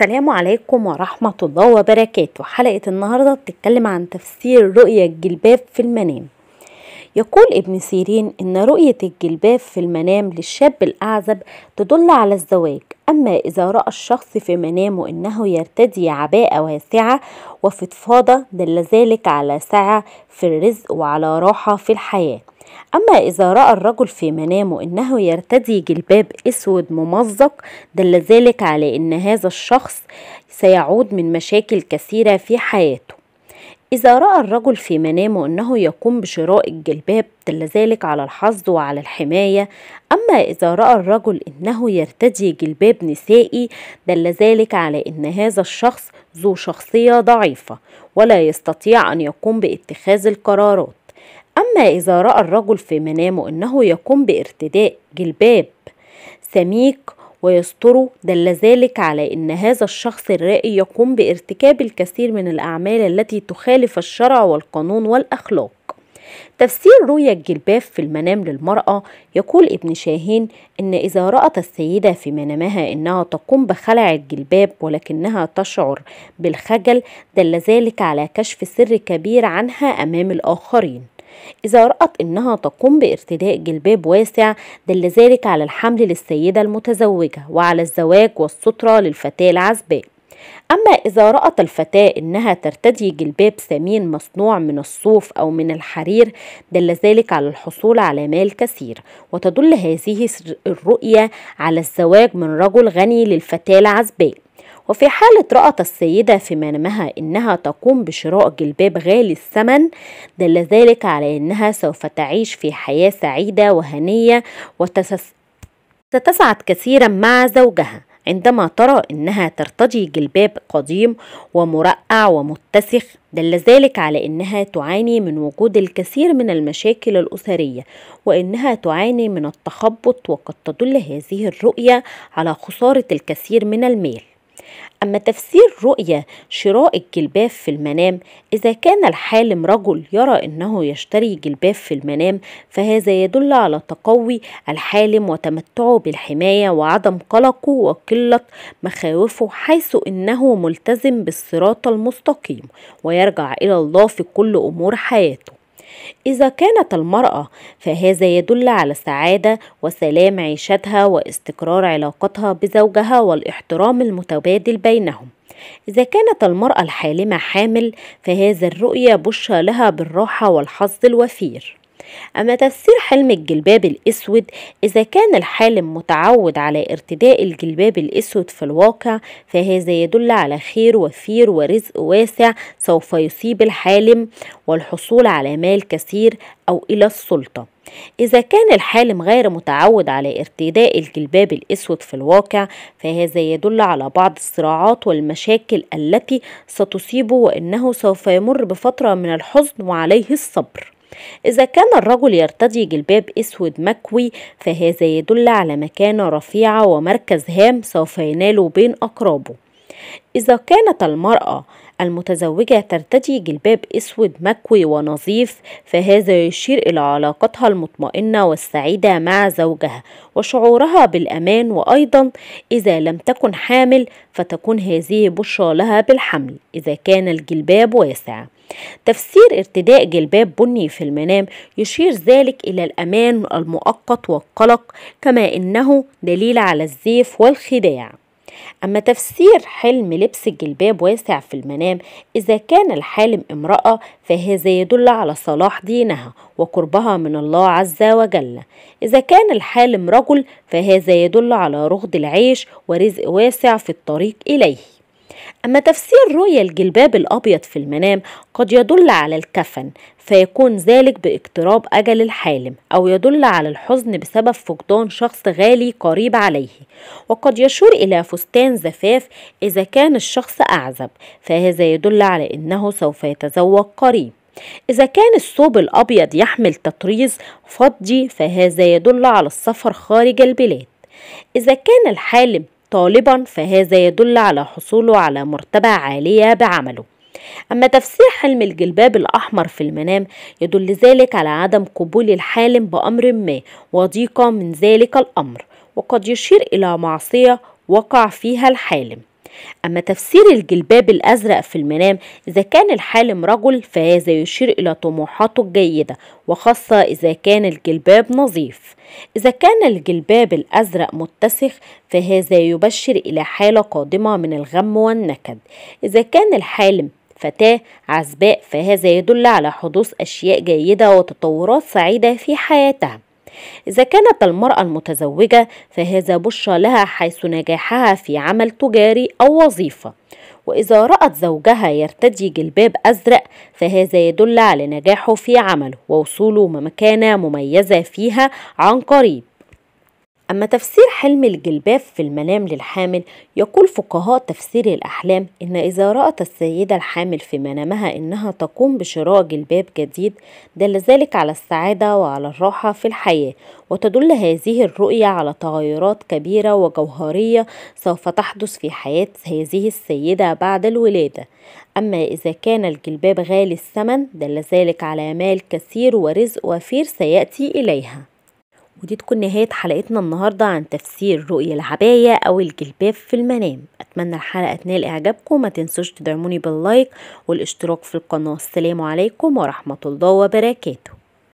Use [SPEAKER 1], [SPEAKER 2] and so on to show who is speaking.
[SPEAKER 1] السلام عليكم ورحمة الله وبركاته حلقة النهاردة بتتكلم عن تفسير رؤية الجلباب في المنام يقول ابن سيرين إن رؤية الجلباب في المنام للشاب الأعزب تدل على الزواج أما إذا رأى الشخص في منامه إنه يرتدي عباءة واسعة وفضفاضة دل ذلك على سعة في الرزق وعلى راحة في الحياة أما إذا رأى الرجل في منامه أنه يرتدي جلباب أسود ممزق دل ذلك على أن هذا الشخص سيعود من مشاكل كثيرة في حياته إذا رأى الرجل في منامه أنه يقوم بشراء الجلباب دل ذلك على الحظ وعلى الحماية أما إذا رأى الرجل أنه يرتدي جلباب نسائي دل ذلك على أن هذا الشخص ذو شخصية ضعيفة ولا يستطيع أن يقوم باتخاذ القرارات أما إذا رأى الرجل في منامه أنه يقوم بارتداء جلباب سميك ويستره دل ذلك على ان هذا الشخص الرائي يقوم بارتكاب الكثير من الاعمال التي تخالف الشرع والقانون والاخلاق تفسير رؤية الجلباب في المنام للمرأة يقول ابن شاهين إن إذا رأت السيدة في منامها إنها تقوم بخلع الجلباب ولكنها تشعر بالخجل دل ذلك على كشف سر كبير عنها أمام الآخرين إذا رأت أنها تقوم بارتداء جلباب واسع دل ذلك على الحمل للسيدة المتزوجة وعلى الزواج والسترة للفتاة العزباء أما إذا رأت الفتاة إنها ترتدي جلباب سمين مصنوع من الصوف أو من الحرير دل ذلك على الحصول على مال كثير وتدل هذه الرؤية على الزواج من رجل غني للفتاة العزباء وفي حالة رأت السيدة في منامها إنها تقوم بشراء جلباب غالي الثمن دل ذلك على إنها سوف تعيش في حياة سعيدة وهنية وتسعد كثيرا مع زوجها عندما ترى إنها ترتدي جلباب قديم ومرقع ومتسخ دل ذلك على إنها تعاني من وجود الكثير من المشاكل الأسرية وإنها تعاني من التخبط وقد تدل هذه الرؤية على خسارة الكثير من المال أما تفسير رؤية شراء الجلباب في المنام إذا كان الحالم رجل يرى أنه يشتري جلباب في المنام فهذا يدل على تقوي الحالم وتمتعه بالحماية وعدم قلقه وقلة مخاوفه حيث أنه ملتزم بالصراط المستقيم ويرجع إلى الله في كل أمور حياته إذا كانت المرأة فهذا يدل على سعادة وسلام عيشتها واستقرار علاقتها بزوجها والاحترام المتبادل بينهم إذا كانت المرأة الحالمة حامل فهذا الرؤية بشرى لها بالراحة والحظ الوفير أما تفسير حلم الجلباب الأسود إذا كان الحالم متعود على ارتداء الجلباب الأسود في الواقع فهذا يدل على خير وفير ورزق واسع سوف يصيب الحالم والحصول على مال كثير أو إلى السلطة إذا كان الحالم غير متعود على ارتداء الجلباب الأسود في الواقع فهذا يدل على بعض الصراعات والمشاكل التي ستصيبه وأنه سوف يمر بفترة من الحزن وعليه الصبر إذا كان الرجل يرتدي جلباب أسود مكوي فهذا يدل على مكانة رفيعة ومركز هام سوف يناله بين أقرابه إذا كانت المرأة المتزوجة ترتدي جلباب أسود مكوي ونظيف فهذا يشير إلى علاقتها المطمئنة والسعيدة مع زوجها وشعورها بالأمان وأيضا إذا لم تكن حامل فتكون هذه بشرى لها بالحمل إذا كان الجلباب واسع تفسير ارتداء جلباب بني في المنام يشير ذلك إلى الأمان المؤقت والقلق كما إنه دليل على الزيف والخداع أما تفسير حلم لبس الجلباب واسع في المنام إذا كان الحالم امرأة فهذا يدل على صلاح دينها وقربها من الله عز وجل إذا كان الحالم رجل فهذا يدل على رغد العيش ورزق واسع في الطريق إليه أما تفسير رؤية الجلباب الأبيض في المنام قد يدل على الكفن فيكون ذلك باقتراب أجل الحالم أو يدل على الحزن بسبب فقدان شخص غالي قريب عليه وقد يشير إلى فستان زفاف إذا كان الشخص أعزب فهذا يدل على أنه سوف يتزوج قريب إذا كان الثوب الأبيض يحمل تطريز فضي فهذا يدل على السفر خارج البلاد إذا كان الحالم طالبا فهذا يدل على حصوله على مرتبة عالية بعمله أما تفسير حلم الجلباب الأحمر في المنام يدل ذلك على عدم قبول الحالم بأمر ما وضيقة من ذلك الأمر وقد يشير إلى معصية وقع فيها الحالم أما تفسير الجلباب الأزرق في المنام إذا كان الحالم رجل فهذا يشير إلى طموحاته الجيدة وخاصة إذا كان الجلباب نظيف إذا كان الجلباب الأزرق متسخ فهذا يبشر إلى حالة قادمة من الغم والنكد إذا كان الحالم فتاة عزباء فهذا يدل على حدوث أشياء جيدة وتطورات سعيدة في حياتها إذا كانت المرأة المتزوجة فهذا بشة لها حيث نجاحها في عمل تجاري أو وظيفة وإذا رأت زوجها يرتدي جلباب أزرق فهذا يدل على نجاحه في عمله ووصوله مكانة مميزة فيها عن قريب أما تفسير حلم الجلباب في المنام للحامل يقول فقهاء تفسير الأحلام إن إذا رأت السيدة الحامل في منامها إنها تقوم بشراء جلباب جديد دل ذلك على السعادة وعلى الراحة في الحياة وتدل هذه الرؤية على تغيرات كبيرة وجوهرية سوف تحدث في حياة هذه السيدة بعد الولادة أما إذا كان الجلباب غالي الثمن دل ذلك على مال كثير ورزق وفير سيأتي إليها ودي تكون نهاية حلقتنا النهاردة عن تفسير رؤية العباية أو الجلباب في المنام أتمنى الحلقة تنال إعجابكم ما تنسوش تدعموني باللايك والاشتراك في القناة السلام عليكم ورحمة الله وبركاته